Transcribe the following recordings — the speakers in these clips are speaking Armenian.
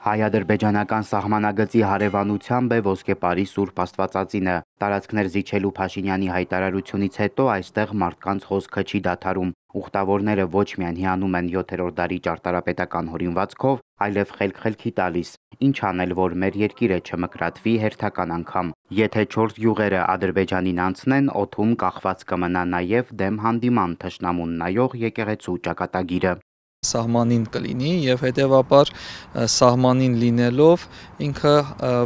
Հայ-ադրբեջանական սահմանագծի հարևանությամբ է ոսկեպարի Սուրբ Աստվածածինը։ Տարածքներ զիջելու Փաշինյանի հայտարարությունից հետո այստեղ մարդկանց հոսքը չի դադարում։ Ուխտավորները ոչ միայն հիանում են 7-րդ դարի ճարտարապետական հորինվածքով, այլև խելք-խելքի տալիս, ինչ անել, որ մեր երկիրը չմկրատվի հերթական անգամ։ Եթե 4 յուղերը Ադրբեջանին անցնեն, օթում կախված կմնա նաև դեմ հանդիման թշնամուն նայող եկեղեցու ճակատագիրը սահմանին կլինի եւ հետեւաբար սահմանին լինելով ինքը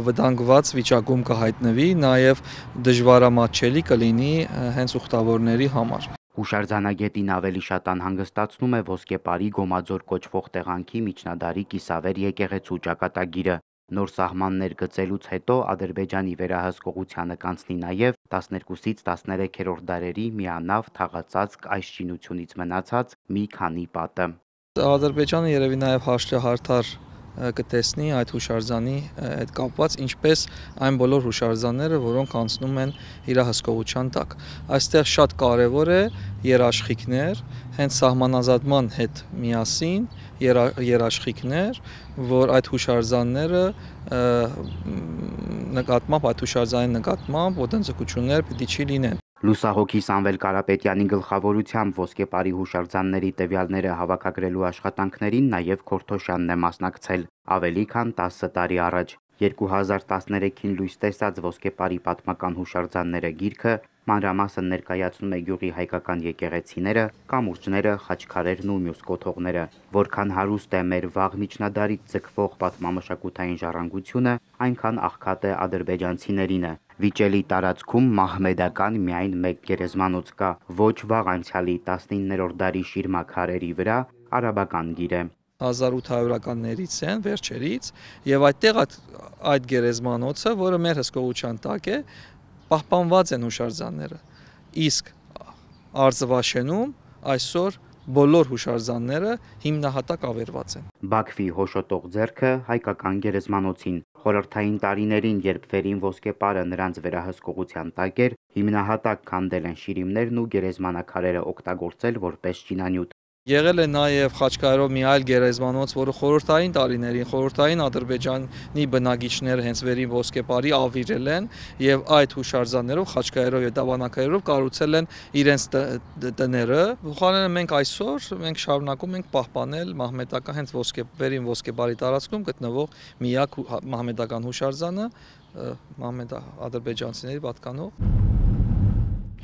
վտանգված վիճակում կհայտնվի նաեւ դժվարամատչելի կլինի հենց ուխտավորների համար Հուշարձանագետին ավելի շատ անհանգստացնում է ոսկեպարի գոմաձոր կոչվող տեղանքի միջնադարի կիսավեր եկեղեցու ճակատագիրը։ Նոր սահմաններ գծելուց հետո Ադրբեջանի վերահսկողությանը կանցնի նաև 12-ից 13-րդ դարերի միանավ թաղածածկ այս շինությունից մնացած մի քանի պատը։ Ադրբեջանը երևի նաև հաշտահարթար կտեսնի այդ հուշարձանի հետ կապված, ինչպես այն բոլոր հուշարձանները, որոնք անցնում են իր հսկողության տակ։ Այստեղ շատ կարևոր է երաշխիքներ, հենց սահմանազատման հետ միասին երա, երաշխիքներ, որ այդ հուշարձանները նկատմամբ, այդ հուշարձանի նկատմամբ ոտնձգություններ պիտի չի լինեն։ Լուսահոգի Սամվել Կարապետյանի գլխավորությամբ ոսկեպարի հուշարձանների տվյալները հավաքագրելու աշխատանքներին նաև Քորթոշյանն է մասնակցել ավելի քան 10 տարի առաջ։ 2013-ին լույս տեսած ոսկեպարի պատմական հուշարձանները գիրքը մանրամասն ներկայացնում է գյուղի հայկական եկեղեցիները, կամուրջները, խաչքարերն ու մյուս կոթողները։ Որքան հարուստ է մեր վաղ միջնադարից ձգվող պատմամշակութային ժառանգությունը, այնքան աղքատ է ադրբեջանցիներինը։ Վիճելի տարածքում մահմեդական միայն մեկ գերեզմանոց կա, ոչ վաղ անցյալի 19-րդ դարի շիրմաքարերի վրա արաբական գիր է։ 1800-ականներից են վերջերից եւ այդտեղ այդ, այդ գերեզմանոցը, որը մեր հսկողության տակ է, պահպանված են հուշարձանները։ Իսկ Արզվաշենում այսօր բոլոր հուշարձանները հիմնահատակ ավերված են։ Բաքվի հոշոտող ձերքը հայկական գերեզմանոցին։ Խորհրդային տարիներին, երբ վերին ոսկեպարը նրանց վերահսկողության տակ էր, հիմնահատակ քանդել են շիրիմներն ու գերեզմանակարերը օգտագործել որպես ճինանյութ։ Եղել է նաև Խաչկայրով մի այլ գերեզմանոց, որը խորհրդային տարիներին խորհրդային Ադրբեջանի բնագիչները հենց վերին ոսկեպարի ավիրել են եւ այդ հուշարձաններով Խաչկայրով եւ Դավանակայրով կառուցել են իրենց տները։ Բուխարանը մենք այսօր մենք շարունակում ենք պահպանել մահմեդական հենց ոսկե վերին ոսկեպարի տարածքում գտնվող միակ մահմեդական հուշարձանը մահմեդ ադրբեջանցիների պատկանող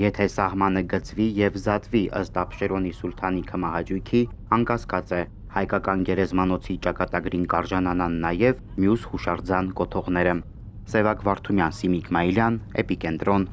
Եթե սահմանը գծվի եւ զատվի ըստ Աբշերոնի Սուլթանի քմահաճույքի, անկասկած է հայկական գերեզմանոցի ճակատագրին կարժանանան նաեւ մյուս հուշարձան կոթողները։ Սևակ Վարդումյան, Սիմիկ Մայլյան, Էպիկենտրոն,